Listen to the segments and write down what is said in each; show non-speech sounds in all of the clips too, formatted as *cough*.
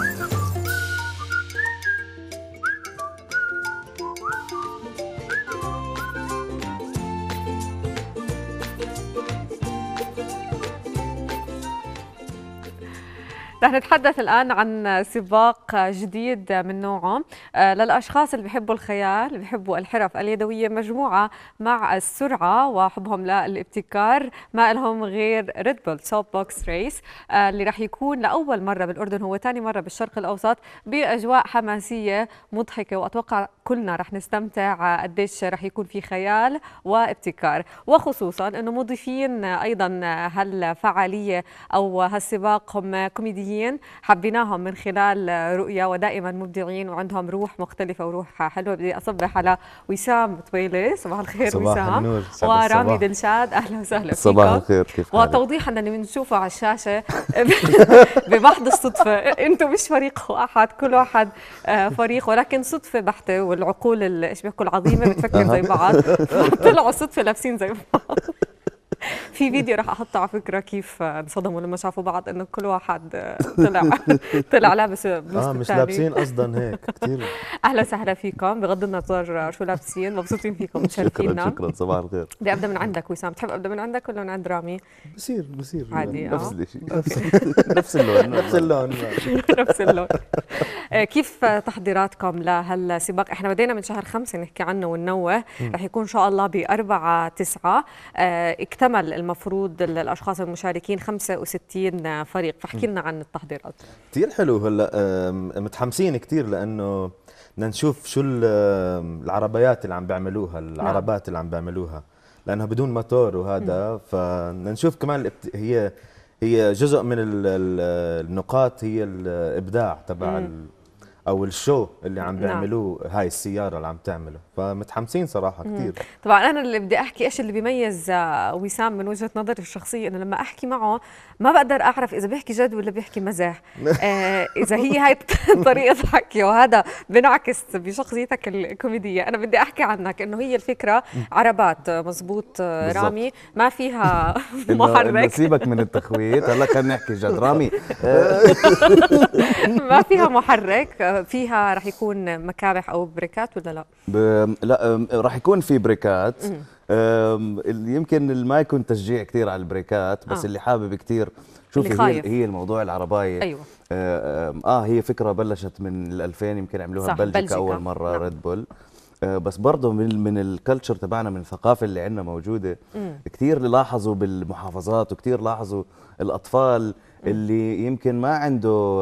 you رح نتحدث الآن عن سباق جديد من نوعه آه، للأشخاص اللي بيحبوا الخيال اللي بيحبوا الحرف اليدوية مجموعة مع السرعة وحبهم للابتكار ما لهم غير ريد بول سوب بوكس ريس اللي رح يكون لأول مرة بالأردن هو ثاني مرة بالشرق الأوسط بأجواء حماسية مضحكة وأتوقع كلنا رح نستمتع آه، قديش رح يكون في خيال وابتكار وخصوصا أنه مضيفين أيضا هالفعالية أو هالسباق هم كوميديين فنيين حبيناهم من خلال رؤيا ودائما مبدعين وعندهم روح مختلفه وروح حلوه بدي اصبح على وسام طويله صباح الخير صباح وسام النور. ورامي دلشاد اهلا وسهلا فيكم صباح الخير كيف حالك وتوضيحا اللي بنشوفه على الشاشه *laughs* بمحض الصدفه انتم مش فريق واحد كل واحد آه، فريق ولكن صدفه بحته والعقول ايش بيحكوا العظيمه بتفكر زي بعض *laughs* طلعوا صدفه لابسين زي بعض في فيديو راح احطه على فكره كيف انصدموا لما شافوا بعض انه كل واحد *laughs* طلع طلع لابس اه مش لابسين قصدا هيك كثير اهلا وسهلا فيكم بغض النظر شو لابسين مبسوطين فيكم مشاركينا *laughs* شكرا نعم. شكرا صباح الخير بدي ابدا من عندك وسام بتحب ابدا من عندك ولا من عند رامي؟ بصير بصير عادي آه. نفس الشيء *laughs* نفس اللون نفس اللون نفس اللون آه، كيف تحضيراتكم لهالسباق احنا بدينا من شهر خمسة نحكي عنه وننوه رح يكون ان شاء الله ب 4 9 اكتمل العمل المفروض الاشخاص المشاركين 65 فريق فاحكي لنا عن التحضيرات كثير حلو هلا متحمسين كثير لانه بدنا نشوف شو العربيات اللي عم بيعملوها نعم. العربات اللي عم بيعملوها لانها بدون موتور وهذا فبدنا نشوف كمان هي هي جزء من النقاط هي الابداع تبع او الشو اللي عم نعم. بيعملوه نعم. هاي السياره اللي عم تعمله فمتحمسين صراحه كثير طبعا انا اللي بدي احكي ايش اللي بيميز آه، وسام من وجهه نظري الشخصيه انه لما احكي معه ما بقدر اعرف اذا بيحكي جد ولا بيحكي مزاح *laughs* آه اذا هي هاي *laughs* طريقه حكي وهذا بنعكس بشخصيتك الكوميديه انا بدي احكي عنك انه هي الفكره عربات آه، مزبوط آه، رامي ما فيها *laughs* محرك سيبك من التخويت هلا خلينا نحكي جد رامي ما فيها محرك فيها رح يكون مكابح او بريكات ولا لا؟ لا رح يكون في بريكات يمكن ما يكون تشجيع كثير على البريكات بس آه. اللي حابب كثير شوفي هي هي الموضوع العربايه ايوه آه, اه هي فكره بلشت من 2000 يمكن عملوها ببلجيكا بلجيكا. اول مره نعم. ريد بول آه بس برضه من من الكلتشر تبعنا من الثقافه اللي عندنا موجوده كثير لاحظوا بالمحافظات وكثير لاحظوا الاطفال اللي يمكن ما عنده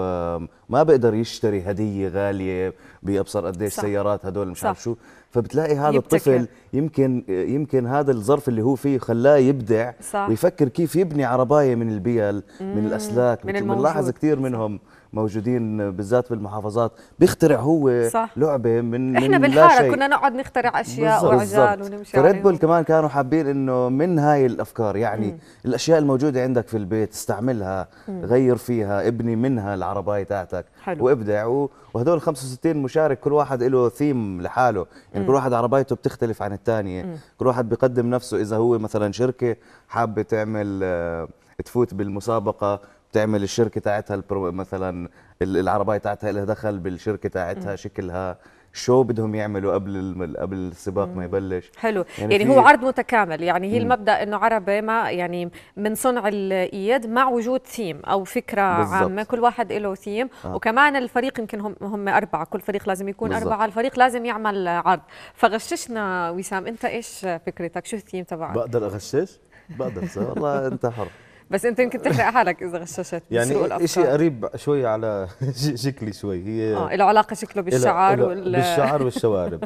ما بيقدر يشتري هديه غاليه بيبصر قديش صح. سيارات هدول مش عارف شو فبتلاقي هذا يبتكر. الطفل يمكن يمكن هذا الظرف اللي هو فيه خلاه يبدع صح. ويفكر كيف يبني عربايه من البيل من الاسلاك من بنلاحظ كثير منهم موجودين بالذات بالمحافظات بيخترع هو صح. لعبه من احنا من بالحاره شيء. كنا نقعد نخترع اشياء وعجال ونمشي فريد بول كمان كانوا حابين انه من هاي الافكار يعني مم. الاشياء الموجوده عندك في البيت البيت تستعملها غير فيها ابني منها العربايه تاعتك حلو. وابدع وهدول 65 مشارك كل واحد له ثيم لحاله يعني مم. كل واحد عربايته بتختلف عن الثانيه كل واحد بيقدم نفسه اذا هو مثلا شركه حابه تعمل آه، تفوت بالمسابقه بتعمل الشركه تاعتها مثلا العربايه تاعتها لها دخل بالشركه تاعتها شكلها شو بدهم يعملوا قبل قبل السباق ما يبلش حلو يعني, يعني هو عرض متكامل يعني هي المبدا انه عربي ما يعني من صنع الايد مع وجود ثيم او فكره بالزبط. عامه كل واحد له ثيم آه. وكمان الفريق يمكن هم هم اربعه كل فريق لازم يكون بالزبط. اربعه الفريق لازم يعمل عرض فغششنا وسام انت ايش فكرتك شو الثيم تبعك بقدر اغشش بقدر والله انت حر بس انت يمكن تحرق حالك اذا غششت يعني شيء قريب شوي على *laughs* شكلي شوي هي اه له علاقه شكله بالشعر وال بالشعر والشوارب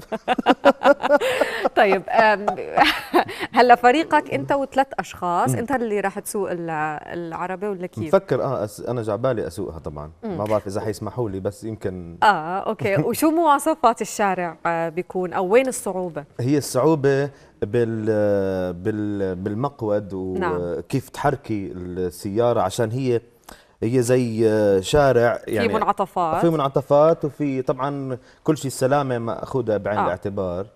*laughs* طيب *laughs* هلا فريقك انت وثلاث اشخاص انت اللي راح تسوق العربه ولا كيف؟ بفكر اه انا جعبالي اسوقها طبعا ما بعرف اذا حيسمحوا لي بس يمكن اه اوكي وشو مواصفات الشارع آه، بيكون او وين الصعوبه؟ هي الصعوبه بال بال بالمقود نعم. وكيف تحركي السياره عشان هي هي زي شارع يعني في منعطفات في منعطفات وفي طبعا كل شيء السلامه ماخوذه بعين آه. الاعتبار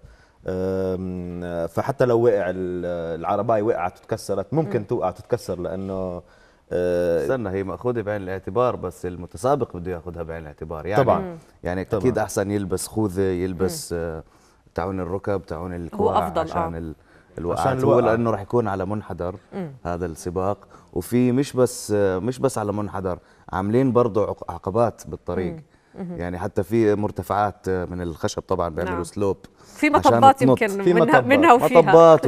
فحتى لو وقع العربايه وقعت وتكسرت ممكن م. توقع تتكسر لانه آه، استنى هي ماخوذه بعين الاعتبار بس المتسابق بده ياخذها بعين الاعتبار يعني طبعا يعني اكيد احسن يلبس خوذه يلبس م. تعاون الركب تعاون الكوع عشان آه. الوقعات عشان هو لانه راح يكون على منحدر م. هذا السباق وفي مش بس مش بس على منحدر عاملين برضه عقبات بالطريق م. يعني حتى في مرتفعات من الخشب طبعا بيعملوا نعم. سلوب في مطبات يمكن في منها, مطبات. منها وفيها مطبات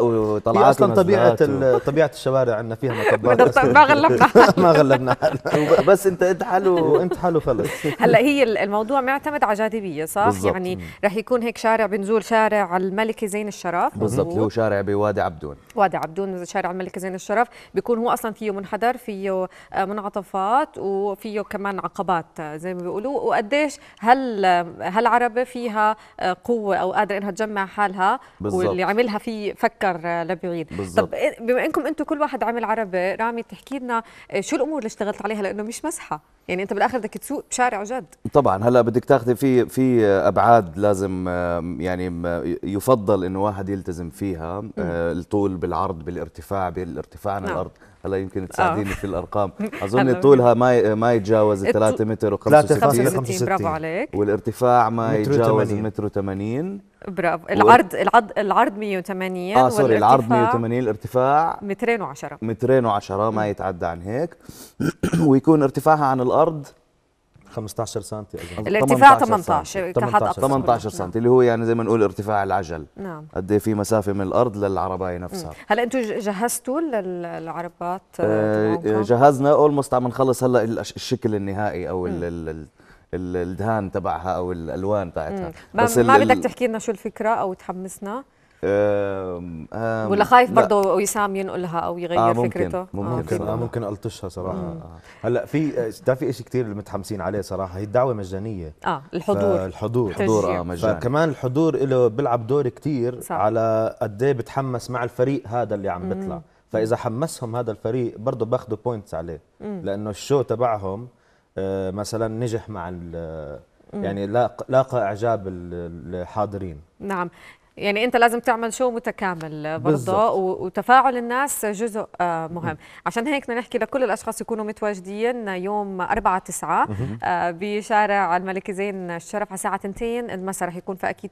وطلعات اصلا طبيعه و... طبيعه الشوارع عندنا فيها مطبات *laughs* ما غلبنا *laughs* ما غلبنا *laughs* بس انت انت حلو وانت حلو خلص هلا هي الموضوع معتمد على جاذبيه صح بالزبط. يعني رح يكون هيك شارع بنزول شارع الملكه زين الشرف بالضبط اللي هو شارع بوادي عبدون وادي عبدون شارع الملكه زين الشرف بيكون هو اصلا فيه منحدر فيه آه، منعطفات وفيه كمان عقبات آه، زي ما بيقولوا الهدوء وقديش هل هالعربه فيها آه، قوه او قادره انها تجمع حالها بالزبط. واللي عملها في فكر آه، لبعيد بالزبط. طب بما انكم انتم كل واحد عمل عربه رامي تحكي لنا آه، شو الامور اللي اشتغلت عليها لانه مش مسحه يعني انت بالاخر بدك تسوق بشارع جد طبعا هلا بدك تاخذي في في ابعاد لازم يعني يفضل انه واحد يلتزم فيها الطول بالعرض بالارتفاع بالارتفاع عن نعم. الارض هلا يمكن آه. تساعديني في الارقام *laughs* اظن طولها ما ما يتجاوز 3 متر و65 برافو عليك والارتفاع ما يتجاوز متر و80 برافو العرض العرض العرض 180 اه سوري العرض 180 الارتفاع مترين و10 مترين و10 ما يتعدى عن هيك *clears throat* ويكون ارتفاعها عن الارض 15 سم الارتفاع 18 كحد اقصى 18 سم اللي هو يعني زي ما نقول ارتفاع العجل نعم قد ايه في مسافه من الارض للعربايه نفسها هلا انتم جهزتوا للعربات آه, آه، جهزنا اولموست عم نخلص هلا الشكل النهائي او الدهان تبعها او الالوان تاعتها بس ما بدك تحكي لنا شو الفكره او تحمسنا أم ولا خايف برضه وسام ينقلها او يغير آه ممكن فكرته ممكن آه ممكن, آه ممكن الطشها صراحه آه. هلا في في شيء كثير متحمسين عليه صراحه هي الدعوه مجانيه اه الحضور الحضور حضور اه مجاني فكمان الحضور له بيلعب دور كثير على قد ايه بتحمس مع الفريق هذا اللي عم بيطلع فاذا حمسهم هذا الفريق برضه باخذوا بوينتس عليه لانه الشو تبعهم آه مثلا نجح مع يعني لاقى اعجاب الحاضرين نعم يعني انت لازم تعمل شو متكامل برضه وتفاعل الناس جزء آه، مهم عشان هيك بدنا نحكي لكل الاشخاص يكونوا متواجدين يوم 4 9 آه، بشارع الملك زين الشرف على الساعه 2 المساء رح يكون فاكيد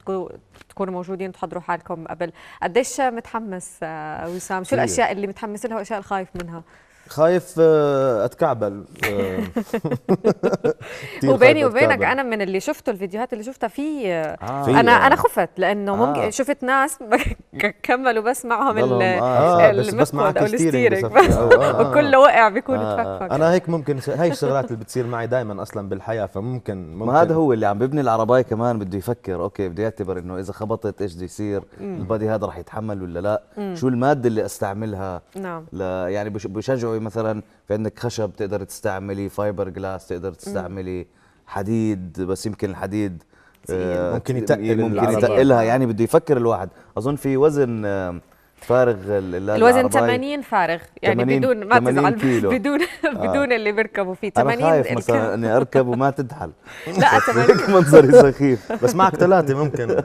تكونوا موجودين تحضروا حالكم قبل قديش متحمس آه، وسام شو الاشياء اللي متحمس لها والاشياء الخايف منها خايف آه، اتكعبل آه. *laughs* وبيني وبينك انا من اللي شفته الفيديوهات اللي شفتها آه. في آه انا انا خفت لانه ممكن شفت ناس *laughs* كملوا بس معهم ال آه بس بس معك او الستيرنج وكله وقع بيكون تفكفك انا هيك ممكن هاي الشغلات اللي بتصير معي دائما اصلا بالحياه فممكن ممكن ما هذا هو اللي عم ببني العربايه كمان بده يفكر اوكي بده يعتبر انه اذا خبطت ايش بده يصير البادي هذا رح يتحمل ولا لا شو الماده اللي استعملها نعم يعني بشجعوا تساوي مثلا في عندك خشب تقدر تستعملي فايبر جلاس تقدر تستعملي حديد بس يمكن الحديد آه، ممكن يتقل ممكن يتقلها يعني بده يفكر الواحد اظن في وزن فارغ الوزن 80 فارغ يعني 80 بدون ما 80 تزعل كيلو. بدون آه. بدون اللي بيركبوا فيه 80 انا خايف مثلا اني اركب وما تدحل *laughs* لا 80 منظري سخيف *laughs* بس معك ثلاثه ممكن اه,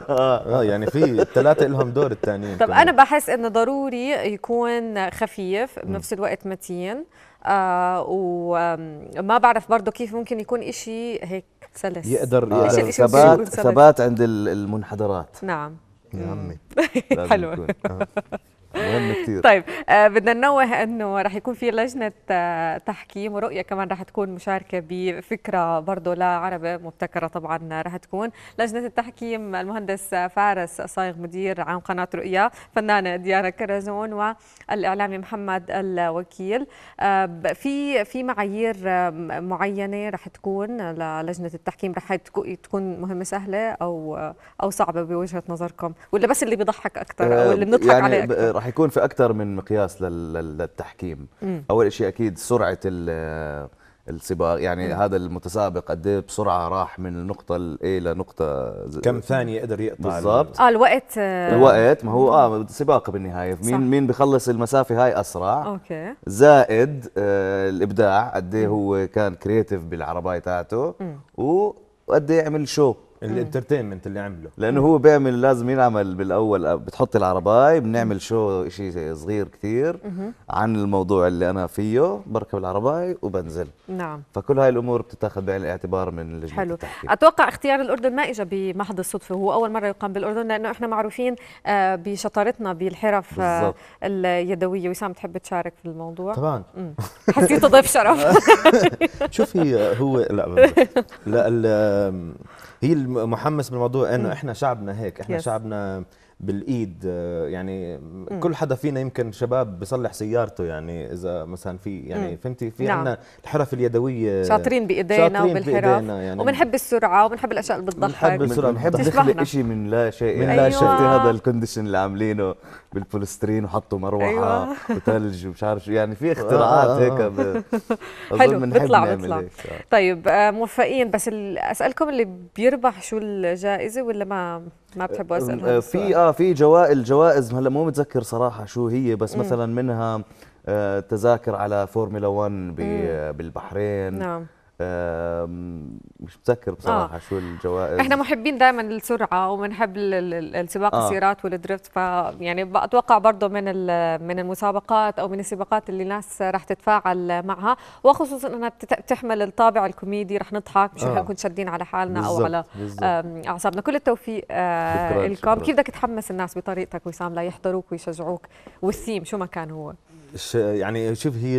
آه، يعني في الثلاثه لهم دور الثانيين طب كمان. انا بحس انه ضروري يكون خفيف بنفس الوقت متين آه وما بعرف برضه كيف ممكن يكون إشي هيك سلس يقدر, يقدر ثبات ثبات عند المنحدرات نعم يا عمي *laughs* حلوه مهم كتير طيب آه بدنا ننوه انه رح يكون في لجنه آه تحكيم ورؤيه كمان رح تكون مشاركه بفكره برضه لعربه مبتكره طبعا رح تكون لجنه التحكيم المهندس فارس صايغ مدير عام قناه رؤيا فنانه ديانا كرزون والاعلامي محمد الوكيل آه في في معايير آه، معينه رح تكون للجنه التحكيم رح تكون مهمه سهله او آه، او صعبه بوجهه نظركم ولا بس اللي بيضحك اكثر او آه، اللي بنضحك يعني عليه راح يكون في اكثر من مقياس للتحكيم مم. اول شيء اكيد سرعه السباق يعني مم. هذا المتسابق قد ايه بسرعه راح من النقطه إيه الاي لنقطه كم ثانيه قدر يقطع بالضبط اه الوقت آه. الوقت ما هو اه سباق بالنهايه مين صح. مين بخلص المسافه هاي اسرع اوكي زائد آه الابداع قد ايه هو كان كريتيف بالعربايه تاعته وقد ايه عمل شو الانترتينمنت اللي عمله لانه هو بيعمل لازم ينعمل بالاول بتحط العرباي بنعمل شو شيء صغير كثير عن الموضوع اللي انا فيه بركب العرباي وبنزل نعم فكل هاي الامور بتتاخذ بعين الاعتبار من لجنه حلو التحكيم. اتوقع اختيار الاردن ما اجى بمحض الصدفه هو اول مره يقام بالاردن لانه احنا معروفين آه، بشطارتنا بالحرف آه، اليدويه وسام تحب تشارك في الموضوع طبعا حسيت ضيف شرف *laughs* شوفي آه، هو لا لا هي المحمس بالموضوع انه احنا شعبنا هيك احنا يس. شعبنا بالايد آه، يعني كل حدا فينا يمكن شباب بصلح سيارته يعني اذا مثلا في يعني فهمتي في نعم. عندنا الحرف اليدويه شاطرين بايدينا شاطرين وبالحرف بإيدينا يعني وبنحب السرعه وبنحب الاشياء اللي بتضحك بنحب السرعه بنحب نخلق شيء من لا شيء يعني. من لا أيوة. شفتي هذا الكونديشن اللي عاملينه بالبولسترين وحطوا مروحه أيوة. وثلج ومش عارف شو يعني في آه، اختراعات آه،, آه. هيك ب... *laughs* حلو بيطلع بيطلع طيب موفقين بس اسالكم اللي بيربح شو الجائزه ولا ما ما بتحبوا اسالهم في اه في جوائز الجوائز هلا مو متذكر صراحه شو هي بس مثلا منها آه، تذاكر على فورمولا 1 بالبحرين نعم مش متذكر بصراحه آه. شو الجوائز احنا محبين دائما السرعه وبنحب السباق آه. السيارات والدريفت ف يعني بتوقع برضه من من المسابقات او من السباقات اللي الناس رح تتفاعل معها وخصوصا انها بتحمل الطابع الكوميدي رح نضحك مش رح آه. نكون شادين على حالنا بالزبط. او على اعصابنا كل التوفيق آه، لكم كيف بدك تحمس الناس بطريقتك وسام ليحضروك ويشجعوك والثيم شو ما كان هو يعني شوف هي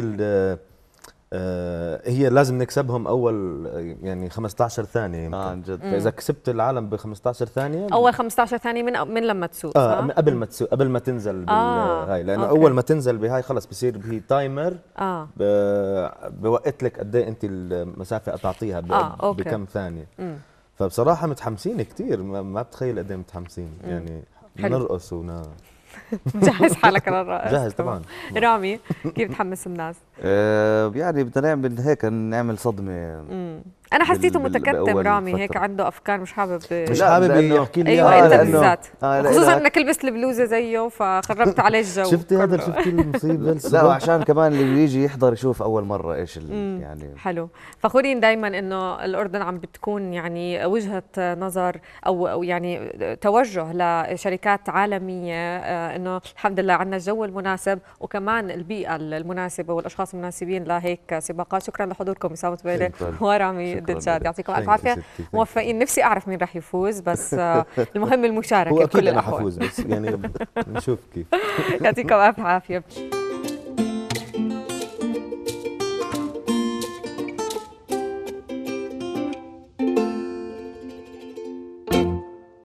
آه، هي لازم نكسبهم اول يعني 15 ثانيه يمكن. اه عن جد فاذا كسبت العالم ب 15 ثانيه اول 15 ثانيه من من لما تسوق اه من قبل ما تسوق قبل ما تنزل آه بالهاي لانه أوكي. اول ما تنزل بهاي خلص بصير به تايمر اه بوقت لك قد ايه انت المسافه قطعتيها آه بكم ثانيه مم. فبصراحه متحمسين كثير ما بتخيل قد ايه متحمسين مم. يعني نرقص ونا *laughs* جهز حالك للرقص جاهز طبعا رامي كيف تحمس الناس آه يعني بدنا نعمل هيك نعمل صدمه مم. انا حسيته متكتم رامي فترة. هيك عنده افكار مش حابب مش حابب يحكي لي ايوه يعني، انت بالذات آه، خصوصا انك لبست البلوزه زيه فخربت عليه الجو شفتي هذا شفتي المصيبه لا عشان كمان اللي بيجي يحضر يشوف اول مره ايش يعني حلو فخورين دائما انه الاردن عم بتكون يعني وجهه نظر او يعني توجه لشركات عالميه آه، انه الحمد لله عندنا الجو المناسب وكمان البيئه المناسبه والاشخاص أشخاص مناسبين لهيك سباقات شكرا لحضوركم إسامة بيلي ورامي الدجاج يعطيكم ألف عافية موفقين نفسي أعرف مين راح يفوز بس آه، *laughs* المهم المشاركة هو أكيد أنا حفوز بس يعني *laughs* نشوف كيف يعطيكم ألف عافية